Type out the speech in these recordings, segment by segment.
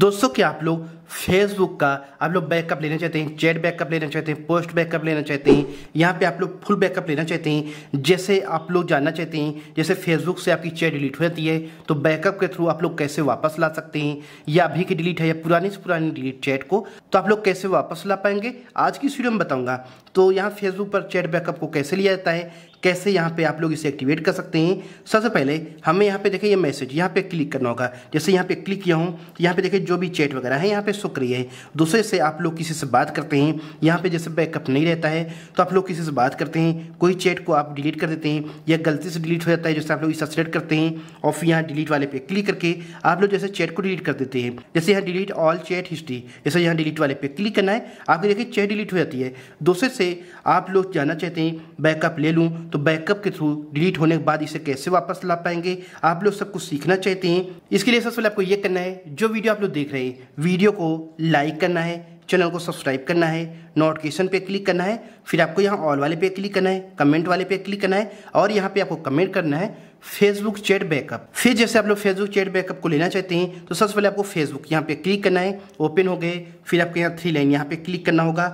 दोस्तों क्या आप लोग फेसबुक का आप लोग बैकअप लेना चाहते हैं चैट बैकअप लेना चाहते हैं पोस्ट बैकअप लेना चाहते हैं यहाँ पे आप लोग फुल बैकअप लेना चाहते हैं जैसे आप लोग जानना चाहते हैं जैसे फेसबुक से आपकी चैट डिलीट हो जाती है तो बैकअप के थ्रू आप लोग कैसे वापस ला सकते हैं या अभी की डिलीट है या पुरानी से पुरानी डिलीट चैट को तो आप लोग कैसे वापस ला पाएंगे आज की वीडियो में बताऊँगा तो यहाँ फेसबुक पर चैट बैकअप को कैसे लिया जाता है कैसे यहाँ पे आप लोग इसे एक्टिवेट कर सकते हैं सबसे पहले हमें यहाँ पे देखें ये मैसेज यहाँ पे क्लिक करना होगा जैसे यहाँ पे क्लिक किया हूँ तो यहाँ पे देखें जो भी चैट वगैरह है यहाँ पे शुक्रिया है दूसरे से आप लोग किसी से बात करते हैं यहाँ पे जैसे बैकअप नहीं रहता है तो आप लोग किसी से बात करते हैं कोई चैट को आप डिलीट कर देते हैं या गलती से डिलीट हो जाता है जैसे आप लोग इसे सेलेक्ट करते हैं और फिर यहाँ डिलीट वाले पे क्लिक करके आप लोग जैसे चैट को डिलीट कर देते हैं जैसे यहाँ डिलीट ऑल चैट हिस्ट्री जैसे यहाँ डिलीट वाले पे क्लिक करना है आपकी देखिए चैट डिलीट हो जाती है दूसरे से आप लोग जाना चाहते हैं बैकअप ले लूँ तो बैकअप के थ्रू डिलीट होने के बाद इसे कैसे वापस ला पाएंगे आप लोग सब कुछ सीखना चाहते हैं इसके लिए सबसे पहले आपको ये करना है जो वीडियो आप लोग देख रहे हैं वीडियो को लाइक करना है चैनल को सब्सक्राइब करना है नोटिफिकेशन पे क्लिक करना है फिर आपको यहाँ ऑल वाले पे क्लिक करना है कमेंट वाले पे क्लिक करना है और यहाँ पे आपको कमेंट करना है फेसबुक चैट बैकअप फिर जैसे आप लोग फेसबुक चैट बैकअप को लेना चाहते हैं तो सबसे पहले आपको फेसबुक यहाँ पे क्लिक करना है ओपन हो गए फिर आपको यहाँ थ्री लाइन यहाँ पे क्लिक करना होगा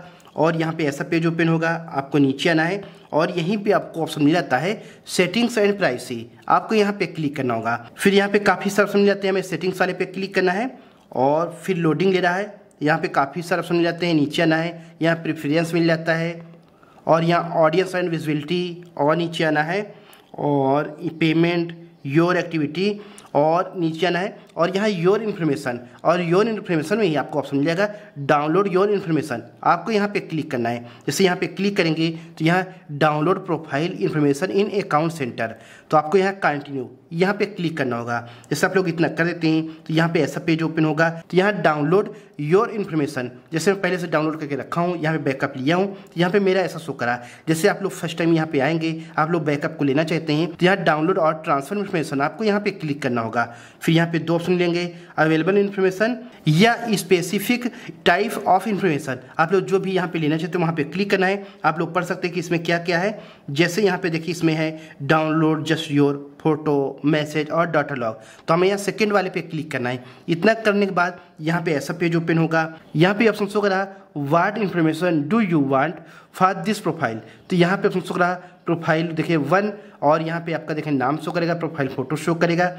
और यहाँ पे ऐसा पेज ओपन होगा आपको नीचे आना है और यहीं पे आपको ऑप्शन मिल जाता है सेटिंग्स एंड प्राइसी आपको यहाँ पे क्लिक करना होगा फिर यहाँ पे काफ़ी सारे ऑप्शन मिल जाते हैं हमें सेटिंग्स वाले पे क्लिक करना है और फिर लोडिंग ले रहा है यहाँ पे काफ़ी सारे ऑप्शन मिल जाते हैं नीचे आना है यहाँ प्रिफ्रेंस मिल जाता है और यहाँ ऑडियंस एंड विजिबिलिटी और नीचे आना है और पेमेंट योर एक्टिविटी और नीचे आना है और यहाँ योर इन्फॉर्मेशन और योर इन्फॉर्मेशन में ही आपको ऑप्शन मिल जाएगा डाउनलोड योर इन्फॉर्मेशन आपको यहाँ पे क्लिक करना है जैसे यहाँ पे क्लिक करेंगे तो यहाँ download profile information in account centre तो आपको यहाँ कंटिन्यू यहाँ पे क्लिक करना होगा जैसे आप लोग इतना कर देते हैं तो यहाँ पे ऐसा पेज ओपन होगा तो यहाँ डाउनलोड योर इन्फॉर्मेशन जैसे मैं पहले से डाउनलोड करके रखा हूँ यहाँ पे बैकअप लिया हूँ तो यहाँ पे मेरा ऐसा शो करा जैसे आप लोग फर्स्ट टाइम यहाँ पे आएंगे आप लोग बैकअप को लेना चाहते हैं तो यहाँ डाउनलोड और ट्रांसफर इन्फॉर्मेशन आपको यहाँ पे क्लिक करना होगा फिर यहाँ पे दो ऑप्शन लेंगे अवेलेबल इन्फॉर्मेशन या स्पेसिफिक टाइप ऑफ इन्फॉर्मेशन आप लोग जो भी यहाँ पे लेना चाहते हो वहाँ पे क्लिक करना है आप लोग पढ़ सकते हैं कि इसमें क्या क्या है जैसे यहाँ पे देखिए इसमें है download just your photo message और डॉटा लॉग तो हमें यहाँ सेकेंड वाले पे क्लिक करना है इतना करने के बाद यहाँ पे ऐसा पेज ओपन होगा यहाँ पे ऑप्शन शो कर रहा what information do you want for this profile तो यहाँ पे ऑप्शन शो कर रहा प्रोफाइल देखिए वन और यहाँ पे आपका देखें नाम शो करेगा प्रोफाइल फोटो शो करेगा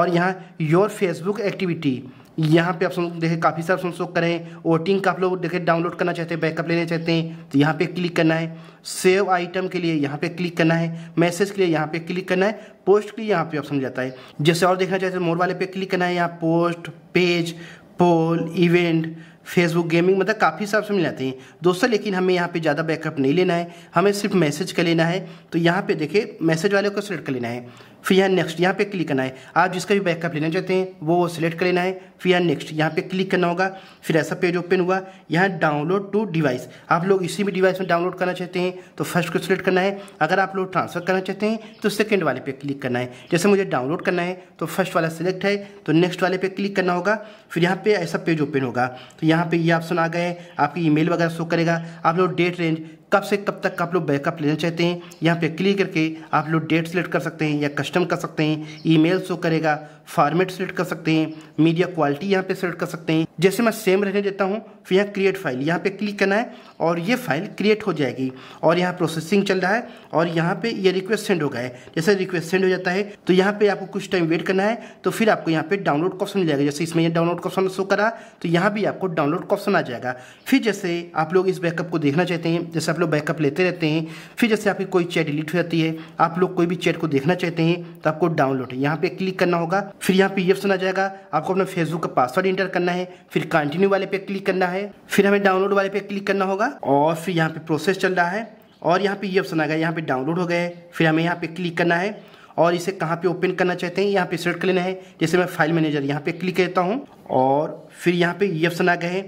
और यहाँ योर फेसबुक एक्टिविटी यहाँ पे आप ऑप्शन देखें काफ़ी सारे ऑप्शन शो करें वोटिंग का आप लोग देखें डाउनलोड करना चाहते हैं बैकअप लेना चाहते हैं तो यहाँ पे क्लिक करना है सेव आइटम के लिए यहाँ पे क्लिक करना है मैसेज के लिए यहाँ पे क्लिक करना है पोस्ट के लिए यहाँ पे ऑप्शन जाता है जैसे और देखना चाहते हैं मोर वाले पे क्लिक करना है यहाँ post page poll event Facebook gaming मतलब काफ़ी सारे ऑप्शन जाते हैं दोस्तों लेकिन हमें यहाँ पे ज़्यादा बैकअप नहीं लेना है हमें सिर्फ मैसेज का लेना है तो यहाँ पे देखें मैसेज वाले को सिलेक्ट कर लेना है फिर यहाँ नेक्स्ट यहाँ पे क्लिक करना है आप जिसका भी बैकअप लेना चाहते हैं वो सिलेक्ट कर लेना है फिर यहाँ नेक्स्ट यहाँ पे क्लिक करना होगा फिर ऐसा पेज ओपन हुआ यहाँ डाउनलोड टू डिवाइस आप लोग इसी भी डिवाइस में डाउनलोड करना चाहते हैं तो फर्स्ट को सिलेक्ट करना है अगर आप लोग ट्रांसफ़र करना चाहते हैं तो सेकेंड वाले पे क्लिक करना है जैसे मुझे डाउनलोड करना है तो फर्स्ट वाला सिलेक्ट है तो नेक्स्ट वाले पे क्लिक करना होगा फिर यहाँ पे ऐसा पेज ओपन होगा तो यहाँ पे ये ऑप्शन आ गए आपकी ईमेल वगैरह शो करेगा आप लोग डेट रेंज कब से कब तक आप लोग बैकअप लेना चाहते हैं यहाँ पे क्लिक करके आप लोग डेट सेलेक्ट कर सकते हैं या कस्टम कर सकते हैं ईमेल शो करेगा फॉर्मेट सेलेक्ट कर सकते हैं मीडिया क्वालिटी यहाँ पे सेलेक्ट कर सकते हैं जैसे मैं सेम रहने देता हूँ फिर तो यहाँ क्रिएट फाइल यहाँ पे क्लिक करना है और ये फाइल क्रिएट हो जाएगी और यहाँ प्रोसेसिंग चल रहा है और यहाँ पे ये रिक्वेस्ट सेंड हो गया है जैसे रिक्वेस्ट सेंड हो जाता है तो यहाँ पे आपको कुछ टाइम वेट करना है तो फिर आपको यहाँ पे डाउनलोड ऑप्शन मिल जाएगा जैसे इसमें यह डाउनलोड ऑप्शन शो करा तो यहाँ भी आपको डाउनलोड ऑप्शन आ जाएगा फिर जैसे आप लोग इस बैकअप को देखना चाहते हैं जैसे सब लोग बैकअप लेते रहते हैं फिर जैसे आपकी कोई चैट डिलीट हो जाती है आप लोग कोई भी चैट को देखना चाहते हैं तो आपको डाउनलोड यहाँ पे क्लिक करना होगा फिर यहाँ पे ये ऑप्शन आ जाएगा आपको अपना फेसबुक का पासवर्ड इंटर करना है फिर कंटिन्यू वाले पे क्लिक करना है फिर हमें डाउनलोड वाले पे क्लिक करना होगा और फिर यहाँ पे प्रोसेस चल रहा है और यहाँ पे ये ऑप्शन आ गया यहाँ पे डाउनलोड हो गए फिर हमें यहाँ पे क्लिक करना है और इसे कहाँ पे ओपन करना चाहते हैं यहाँ पे सेलेक्ट कर लेना है जैसे मैं फाइल मैनेजर यहाँ पे क्लिक करता हूँ और फिर यहाँ पे ये ऑप्शन आ गए हैं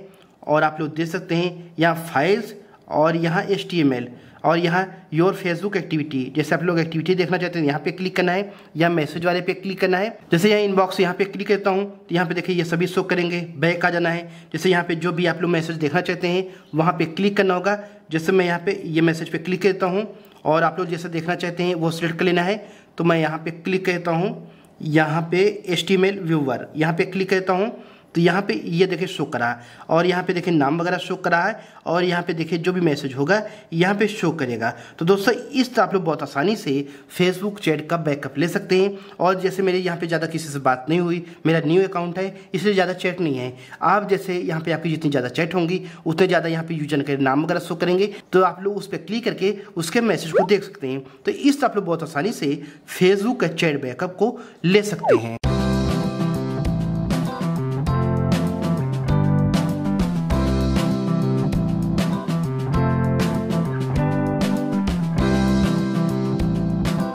और आप लोग देख सकते हैं यहाँ फाइल्स और यहाँ एच और यहाँ योर फेसबुक एक्टिविटी जैसे आप लोग एक्टिविटी देखना चाहते हैं यहाँ पे क्लिक करना है या मैसेज वाले पे क्लिक करना है जैसे यहाँ इनबॉक्स यहाँ पे क्लिक करता हूँ तो यहाँ पे देखिए ये सभी शो करेंगे बैक आ जाना है जैसे यहाँ पे जो भी आप लोग मैसेज देखना चाहते हैं वहाँ पे क्लिक करना होगा जैसे मैं यहाँ पे ये मैसेज पे क्लिक करता हूँ और आप लोग जैसे देखना चाहते हैं वो सिलेक्ट कर लेना है तो मैं यहाँ पर क्लिक करता हूँ यहाँ पे एस टी व्यूवर यहाँ पे क्लिक करता हूँ तो यहाँ पे ये देखे शो कर रहा है और यहाँ पे देखे नाम वगैरह शो कर रहा है और यहाँ पे देखे जो भी मैसेज होगा यहाँ पे शो करेगा तो दोस्तों इस तरह तो आप लोग बहुत आसानी से फेसबुक चैट का बैकअप ले सकते हैं और जैसे मेरे यहाँ पे ज़्यादा किसी से बात नहीं हुई मेरा न्यू अकाउंट है इसलिए ज़्यादा चैट नहीं है आप जैसे यहाँ पे आपकी जितनी ज़्यादा चैट होंगी उतने ज़्यादा यहाँ पे यूजन के नाम वगैरह शो करेंगे तो आप लोग उस पर क्लिक करके उसके मैसेज को देख सकते हैं तो इस तरह तो आप लोग बहुत आसानी से फेसबुक का चैट बैकअप को ले सकते हैं